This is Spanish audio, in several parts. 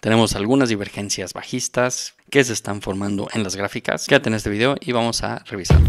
Tenemos algunas divergencias bajistas que se están formando en las gráficas. Quédate en este video y vamos a revisarlo.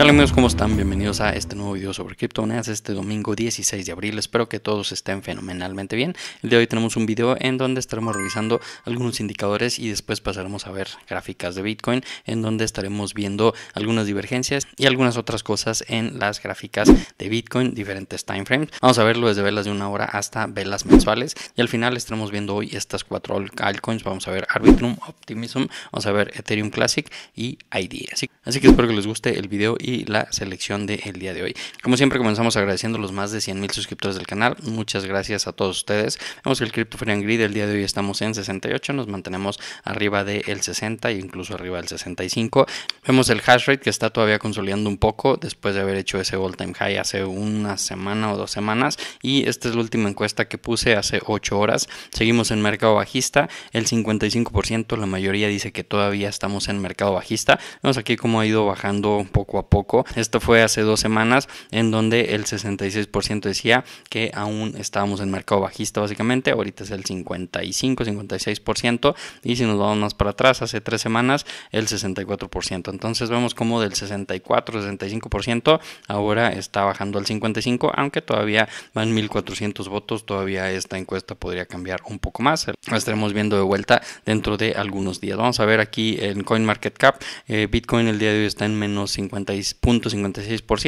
Hola amigos? ¿Cómo están? Bienvenidos a este nuevo video sobre criptomonedas este domingo 16 de abril. Espero que todos estén fenomenalmente bien. El día de hoy tenemos un video en donde estaremos revisando algunos indicadores y después pasaremos a ver gráficas de Bitcoin en donde estaremos viendo algunas divergencias y algunas otras cosas en las gráficas de Bitcoin, diferentes timeframes. Vamos a verlo desde velas de una hora hasta velas mensuales y al final estaremos viendo hoy estas cuatro altcoins. Vamos a ver Arbitrum, Optimism, vamos a ver Ethereum Classic y ID. Así, que espero que les guste el video la selección de el día de hoy. Como siempre comenzamos agradeciendo los más de 100 mil suscriptores del canal. Muchas gracias a todos ustedes. Vemos el Crypto Free and Grid el día de hoy estamos en 68, nos mantenemos arriba del 60 e incluso arriba del 65. Vemos el hash rate que está todavía consolidando un poco después de haber hecho ese all time high hace una semana o dos semanas y esta es la última encuesta que puse hace 8 horas. Seguimos en mercado bajista, el 55%, la mayoría dice que todavía estamos en mercado bajista. Vemos aquí cómo ha ido bajando poco a poco esto fue hace dos semanas en donde el 66% decía que aún estábamos en mercado bajista básicamente. Ahorita es el 55-56% y si nos vamos más para atrás, hace tres semanas el 64%. Entonces vemos como del 64-65% ahora está bajando al 55%, aunque todavía van 1.400 votos, todavía esta encuesta podría cambiar un poco más. lo estaremos viendo de vuelta dentro de algunos días. Vamos a ver aquí en CoinMarketCap, eh, Bitcoin el día de hoy está en menos 55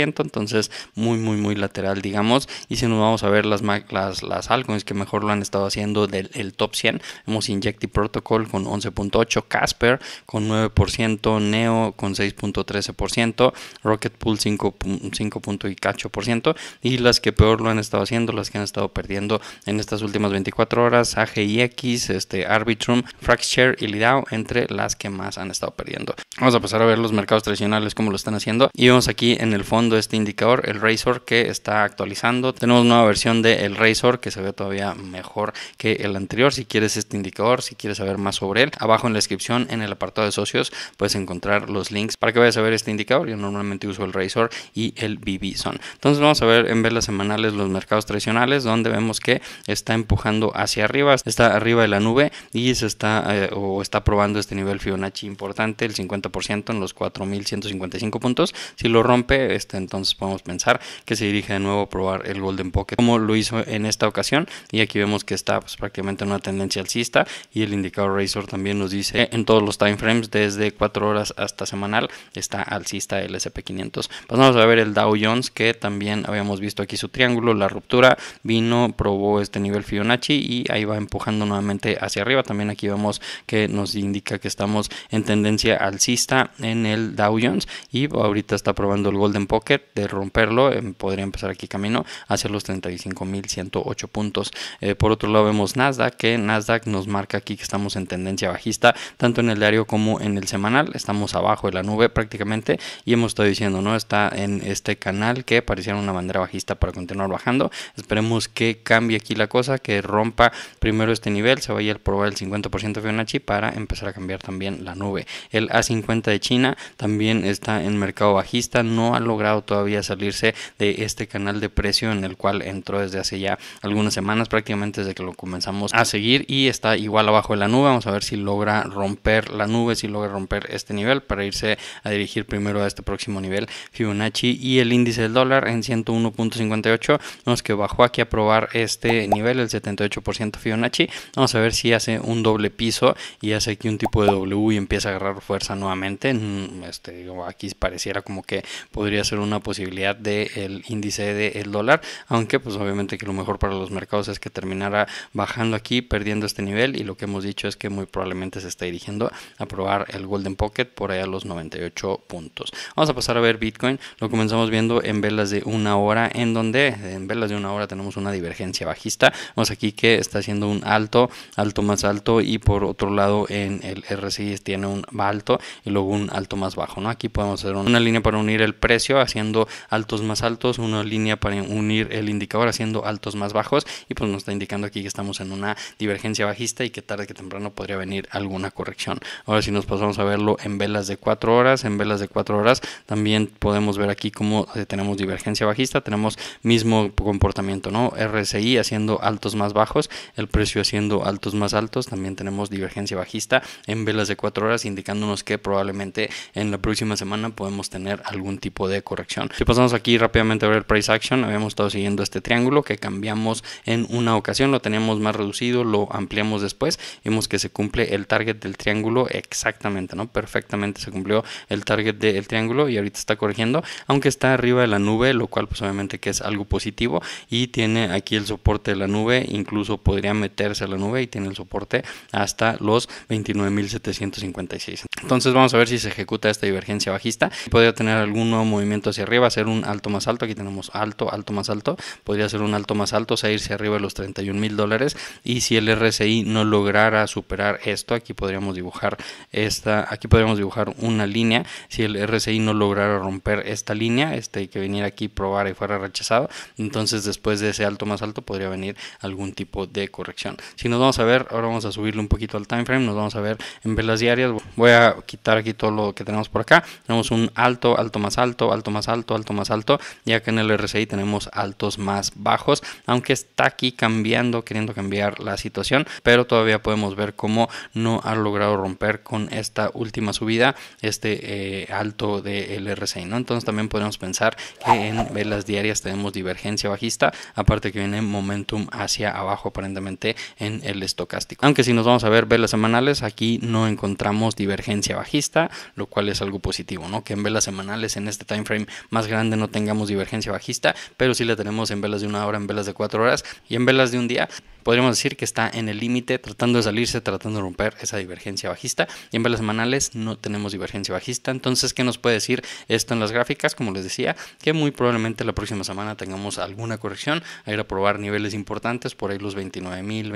ciento entonces muy, muy, muy lateral, digamos. Y si nos vamos a ver las, las, las altcoins que mejor lo han estado haciendo del top 100, hemos Injecti Protocol con 11.8, Casper con 9%, Neo con 6.13%, Rocket Pool cinco y por ciento, y las que peor lo han estado haciendo, las que han estado perdiendo en estas últimas 24 horas, AGIX, este, Arbitrum, Fraxshare y Lidao, entre las que más han estado perdiendo. Vamos a pasar a ver los mercados tradicionales cómo lo están haciendo. Y vemos aquí en el fondo este indicador, el Razor que está actualizando. Tenemos nueva versión del el Razor que se ve todavía mejor que el anterior. Si quieres este indicador, si quieres saber más sobre él, abajo en la descripción, en el apartado de socios, puedes encontrar los links para que vayas a ver este indicador. Yo normalmente uso el Razor y el BBZone. Entonces vamos a ver en velas semanales los mercados tradicionales donde vemos que está empujando hacia arriba, está arriba de la nube y se está eh, o está probando este nivel Fibonacci importante, el 50% en los 4155 puntos si lo rompe, este, entonces podemos pensar que se dirige de nuevo a probar el Golden Pocket como lo hizo en esta ocasión. Y aquí vemos que está pues, prácticamente en una tendencia alcista y el indicador Razor también nos dice eh, en todos los time frames desde 4 horas hasta semanal está alcista el SP500. Pasamos pues a ver el Dow Jones que también habíamos visto aquí su triángulo, la ruptura vino, probó este nivel Fibonacci y ahí va empujando nuevamente hacia arriba. También aquí vemos que nos indica que estamos en tendencia alcista en el Dow Jones y ahorita está probando el Golden Pocket, de romperlo, em, podría empezar aquí camino hacia los 35.108 puntos. Eh, por otro lado vemos Nasdaq, que Nasdaq nos marca aquí que estamos en tendencia bajista, tanto en el diario como en el semanal, estamos abajo de la nube prácticamente y hemos estado diciendo, ¿no? Está en este canal que pareciera una bandera bajista para continuar bajando. Esperemos que cambie aquí la cosa, que rompa primero este nivel, se vaya a probar el 50% de Fibonacci para empezar a cambiar también la nube. El A50 de China también está en mercado bajista, no ha logrado todavía salirse de este canal de precio en el cual entró desde hace ya algunas semanas, prácticamente desde que lo comenzamos a seguir y está igual abajo de la nube. Vamos a ver si logra romper la nube, si logra romper este nivel para irse a dirigir primero a este próximo nivel Fibonacci y el índice del dólar en 101.58. nos que bajó aquí a probar este nivel, el 78% Fibonacci. Vamos a ver si hace un doble piso y hace aquí un tipo de W y empieza a agarrar fuerza nuevamente. Mm, este, digo, aquí pareciera como que podría ser una posibilidad del índice del dólar, aunque pues obviamente que lo mejor para los mercados es que terminara bajando aquí, perdiendo este nivel y lo que hemos dicho es que muy probablemente se está dirigiendo a probar el Golden Pocket por allá a los 98 puntos. Vamos a pasar a ver Bitcoin, lo comenzamos viendo en velas de una hora, en donde en velas de una hora tenemos una divergencia bajista, vamos aquí que está haciendo un alto, alto más alto y por otro lado en el RSI tiene un alto y luego un alto más bajo, ¿no? Aquí podemos hacer una línea línea para unir el precio haciendo altos más altos, una línea para unir el indicador haciendo altos más bajos y pues nos está indicando aquí que estamos en una divergencia bajista y que tarde que temprano podría venir alguna corrección. Ahora si nos pasamos a verlo en velas de cuatro horas, en velas de 4 horas también podemos ver aquí cómo eh, tenemos divergencia bajista, tenemos mismo comportamiento, ¿no? RSI haciendo altos más bajos, el precio haciendo altos más altos, también tenemos divergencia bajista en velas de cuatro horas indicándonos que probablemente en la próxima semana podemos tener algún tipo de corrección. Si pasamos aquí rápidamente a ver el price action, habíamos estado siguiendo este triángulo que cambiamos en una ocasión, lo teníamos más reducido, lo ampliamos después, vimos que se cumple el target del triángulo exactamente, ¿no? Perfectamente se cumplió el target del triángulo y ahorita está corrigiendo, aunque está arriba de la nube, lo cual pues obviamente que es algo positivo y tiene aquí el soporte de la nube, incluso podría meterse a la nube y tiene el soporte hasta los 29.756. Entonces vamos a ver si se ejecuta esta divergencia bajista. Podría tener algún nuevo movimiento hacia arriba, hacer un alto más alto, aquí tenemos alto, alto más alto, podría ser un alto más alto, o sea, irse arriba de los 31 mil dólares y si el RSI no lograra superar esto, aquí podríamos dibujar esta, aquí podríamos dibujar una línea, si el RSI no lograra romper esta línea, este que venir aquí, probar y fuera rechazado, entonces después de ese alto más alto podría venir algún tipo de corrección. Si nos vamos a ver, ahora vamos a subirle un poquito al time frame, nos vamos a ver en velas diarias, voy a quitar aquí todo lo que tenemos por acá, tenemos un alto alto, más alto, alto más alto, alto más alto, ya que en el RSI tenemos altos más bajos, aunque está aquí cambiando, queriendo cambiar la situación, pero todavía podemos ver cómo no ha logrado romper con esta última subida este eh, alto del de RSI, ¿no? Entonces también podemos pensar que en velas diarias tenemos divergencia bajista, aparte que viene momentum hacia abajo aparentemente en el estocástico. Aunque si nos vamos a ver velas semanales, aquí no encontramos divergencia bajista, lo cual es algo positivo, ¿no? Que en velas semanales en este time frame más grande no tengamos divergencia bajista, pero si la tenemos en velas de una hora, en velas de cuatro horas y en velas de un día podríamos decir que está en el límite, tratando de salirse, tratando de romper esa divergencia bajista. Y en velas semanales no tenemos divergencia bajista. Entonces, ¿qué nos puede decir esto en las gráficas? Como les decía, que muy probablemente la próxima semana tengamos alguna corrección, a ir a probar niveles importantes, por ahí los 29.000,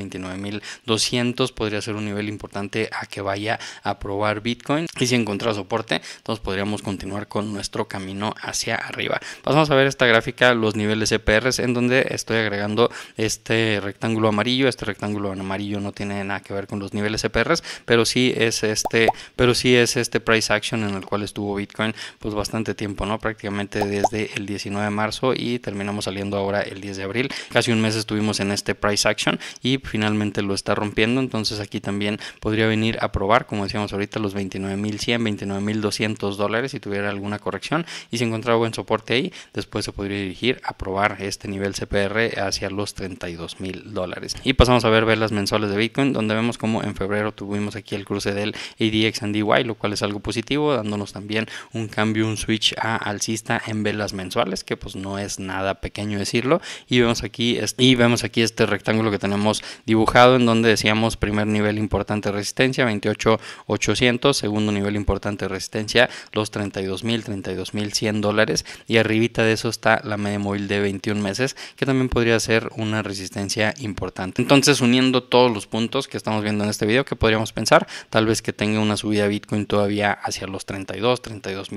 29.200 podría ser un nivel importante a que vaya a probar Bitcoin. Y si encontrar soporte, entonces podríamos continuar con nuestro camino hacia arriba. Pasamos a ver esta gráfica, los niveles EPRs, en donde estoy agregando este rectángulo amarillo, este rectángulo en amarillo no tiene nada que ver con los niveles CPR e pero sí es este, pero sí es este price action en el cual estuvo Bitcoin pues bastante tiempo, ¿no? Prácticamente desde el 19 de marzo y terminamos saliendo ahora el 10 de abril. Casi un mes estuvimos en este price action y finalmente lo está rompiendo, entonces aquí también podría venir a probar, como decíamos ahorita, los 29.100, 29.200 dólares si tuviera alguna corrección y se encontraba buen soporte ahí, después se podría dirigir a probar este nivel CPR hacia los 32.000 dólares. Y pasamos a ver velas mensuales de Bitcoin, donde vemos como en febrero tuvimos aquí el cruce del ADX and DY, lo cual es algo positivo, dándonos también un cambio, un switch a alcista en velas mensuales, que pues no es nada pequeño decirlo. Y vemos aquí este, y vemos aquí este rectángulo que tenemos dibujado, en donde decíamos primer nivel importante resistencia, 28,800, segundo nivel importante resistencia, los 32,000, 32,100 dólares. Y arribita de eso está la media móvil de 21 meses, que también podría ser una resistencia importante entonces, uniendo todos los puntos que estamos viendo en este video, que podríamos pensar, tal vez que tenga una subida Bitcoin todavía hacia los 32,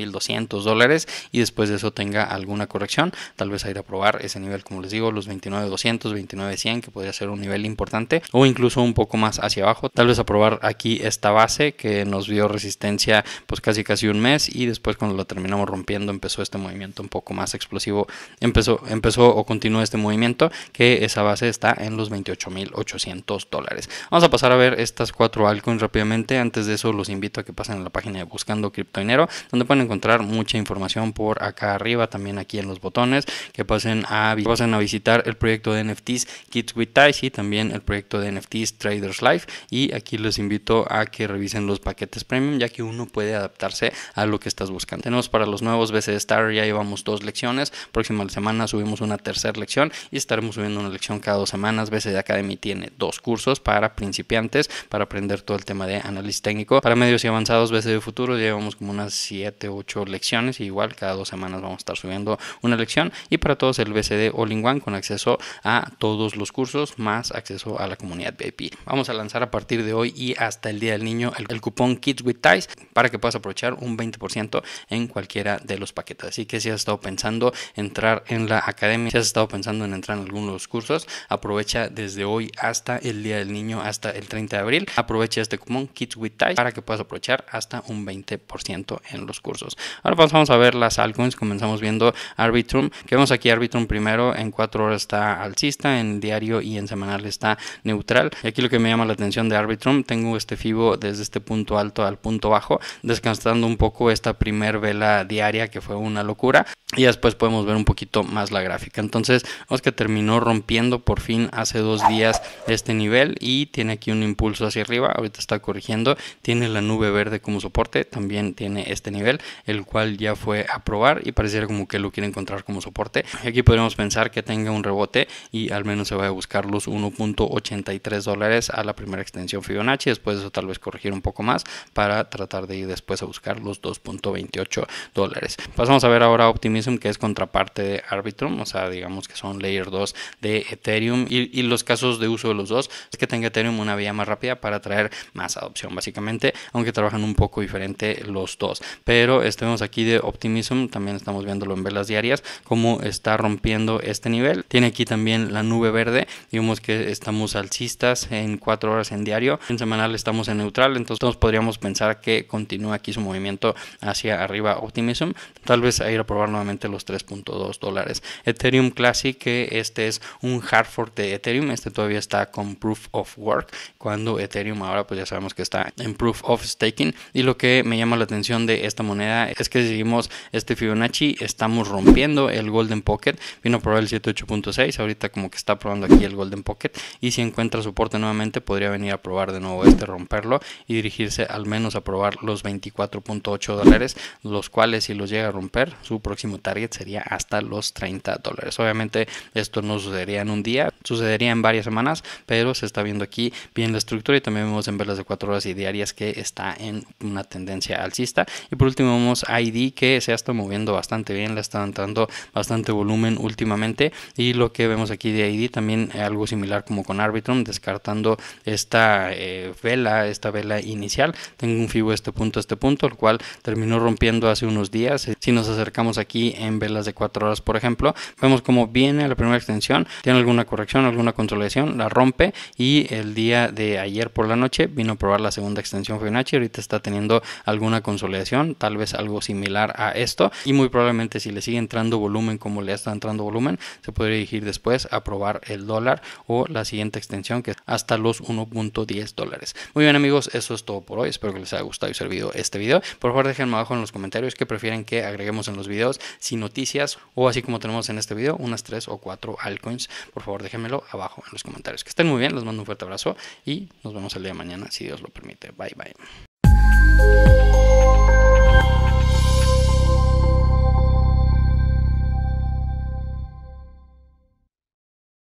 200 dólares y después de eso tenga alguna corrección, tal vez a ir a probar ese nivel, como les digo, los 29.200, 29.100, que podría ser un nivel importante o incluso un poco más hacia abajo, tal vez a probar aquí esta base que nos dio resistencia pues casi casi un mes y después cuando lo terminamos rompiendo empezó este movimiento un poco más explosivo, empezó, empezó o continuó este movimiento que esa base está en los 29 28.800 dólares. Vamos a pasar a ver estas cuatro altcoins rápidamente. Antes de eso los invito a que pasen a la página de Buscando Dinero, donde pueden encontrar mucha información por acá arriba, también aquí en los botones, que pasen a, a visitar el proyecto de NFTs Kids with Ties y también el proyecto de NFTs Traders Life. Y aquí los invito a que revisen los paquetes premium, ya que uno puede adaptarse a lo que estás buscando. Tenemos para los nuevos BC Star, ya llevamos dos lecciones. Próxima semana subimos una tercera lección y estaremos subiendo una lección cada dos semanas. BCD Academy tiene dos cursos para principiantes, para aprender todo el tema de análisis técnico. Para medios y avanzados, BCD de futuro, llevamos como unas 7, 8 lecciones. igual, cada dos semanas vamos a estar subiendo una lección. Y para todos, el BCD All in One con acceso a todos los cursos, más acceso a la comunidad VIP. Vamos a lanzar a partir de hoy y hasta el Día del Niño el, cupón Kids with Ties para que puedas aprovechar un 20% en cualquiera de los paquetes. Así que si has estado pensando entrar en la academia, si has estado pensando en entrar en algunos cursos, aprovecha de desde hoy hasta el Día del Niño, hasta el 30 de abril. Aprovecha este cupón Kids with Ties para que puedas aprovechar hasta un 20% en los cursos. Ahora pues, vamos a ver las altcoins. Comenzamos viendo Arbitrum, que vemos aquí Arbitrum primero. En 4 horas está alcista, en diario y en semanal está neutral. Y aquí lo que me llama la atención de Arbitrum, tengo este FIBO desde este punto alto al punto bajo, descansando un poco esta primer vela diaria que fue una locura. Y después podemos ver un poquito más la gráfica. Entonces, vemos que terminó rompiendo por fin hace dos días de este nivel y tiene aquí un impulso hacia arriba, ahorita está corrigiendo, tiene la nube verde como soporte, también tiene este nivel, el cual ya fue a probar y pareciera como que lo quiere encontrar como soporte. Aquí podemos pensar que tenga un rebote y al menos se va a buscar los 1.83 dólares a la primera extensión Fibonacci, después de eso tal vez corregir un poco más para tratar de ir después a buscar los 2.28 dólares. Pasamos a ver ahora Optimism que es contraparte de Arbitrum, o sea digamos que son layer 2 de Ethereum y, y los casos de uso de los dos es que tenga Ethereum una vía más rápida para traer más adopción, básicamente, aunque trabajan un poco diferente los dos. Pero estemos aquí de Optimism, también estamos viéndolo en velas diarias, cómo está rompiendo este nivel. Tiene aquí también la nube verde, vimos que estamos alcistas en 4 horas en diario, en semanal estamos en neutral, entonces podríamos pensar que continúa aquí su movimiento hacia arriba Optimism, tal vez a ir a probar nuevamente los 3.2 dólares. Ethereum Classic, que este es un hard fork de Ethereum, este todavía está con Proof of Work, cuando Ethereum ahora pues ya sabemos que está en Proof of Staking. Y lo que me llama la atención de esta moneda es que seguimos este Fibonacci, estamos rompiendo el Golden Pocket. Vino a probar el 78.6, ahorita como que está probando aquí el Golden Pocket. Y si encuentra soporte nuevamente, podría venir a probar de nuevo este, romperlo y dirigirse al menos a probar los 24.8 dólares, los cuales si los llega a romper, su próximo target sería hasta los 30 dólares. Obviamente esto no sucedería en un día, sucedería varias semanas, pero se está viendo aquí bien la estructura y también vemos en velas de 4 horas y diarias que está en una tendencia alcista. Y por último vemos ID que se ha estado moviendo bastante bien, le está dando bastante volumen últimamente y lo que vemos aquí de ID también eh, algo similar como con Arbitrum, descartando esta eh, vela, esta vela inicial. Tengo un FIBO este punto, este punto, el cual terminó rompiendo hace unos días. Eh, si nos acercamos aquí en velas de 4 horas, por ejemplo, vemos como viene la primera extensión, tiene alguna corrección, alguna consolidación, la rompe y el día de ayer por la noche vino a probar la segunda extensión Fibonacci, ahorita está teniendo alguna consolidación, tal vez algo similar a esto y muy probablemente si le sigue entrando volumen como le está entrando volumen, se podría dirigir después a probar el dólar o la siguiente extensión que es hasta los 1.10 dólares. Muy bien amigos, eso es todo por hoy, espero que les haya gustado y servido este video. Por favor déjenme abajo en los comentarios que prefieren que agreguemos en los videos, si noticias o así como tenemos en este video, unas 3 o 4 altcoins, por favor déjenmelo abajo en los comentarios. Que estén muy bien, les mando un fuerte abrazo y nos vemos el día de mañana, si Dios lo permite. Bye bye.